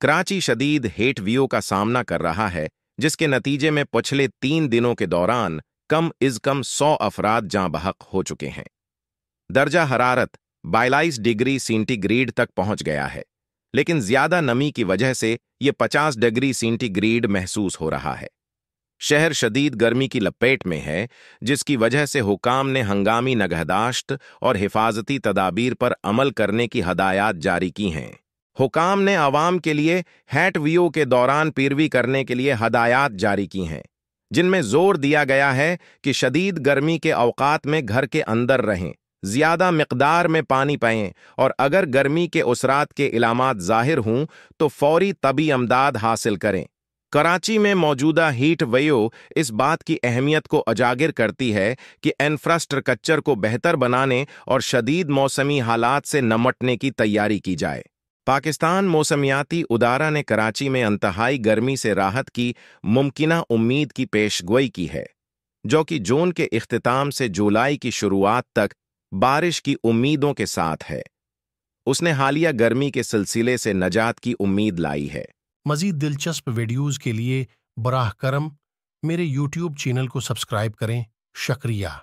कराची शदीद hate view का सामना कर रहा है जिसके नतीजे में पिछले तीन दिनों के दौरान कम इज कम सौ अफराद जहां बहक हो चुके हैं दर्जा हरारत बायलाइस डिग्री सेंटीग्रेड तक पहुंच गया है लेकिन ज्यादा नमी की वजह से ये 50 डिग्री सेंटीग्रेड महसूस हो रहा है शहर शदीद गर्मी की लपेट में है जिसकी वजह से हुकाम ने हंगामी नगहदाश्त और हिफाजती तदाबीर पर अमल करने की हदायत जारी की हैं हुकाम ने आवाम के लिए हैट व्यू के दौरान पैरवी करने के लिए हदायत जारी की हैं जिनमें जोर दिया गया है कि शदीद गर्मी के अवकात में घर के अंदर रहें ज़्यादा मकदार में पानी पाए और अगर गर्मी के उसरात के इलामत जाहिर हों तो फौरी तबी अमदाद हासिल करें कराची में मौजूदा हीट वेव इस बात की अहमियत को अजागर करती है कि इंफ्रास्ट्रक्चर को बेहतर बनाने और शदीद मौसमी हालात से नमटने की तैयारी की जाए पाकिस्तान मौसमियाती उदारा ने कराची में अंतहाई गर्मी से राहत की मुमकिन उम्मीद की पेशगोई की है जो कि जून के अख्ताम से जुलाई की शुरुआत तक बारिश की उम्मीदों के साथ है उसने हालिया गर्मी के सिलसिले से नजात की उम्मीद लाई है मजीद दिलचस्प वीडियोज़ के लिए बराह करम मेरे यूट्यूब चैनल को सब्सक्राइब करें शक्रिया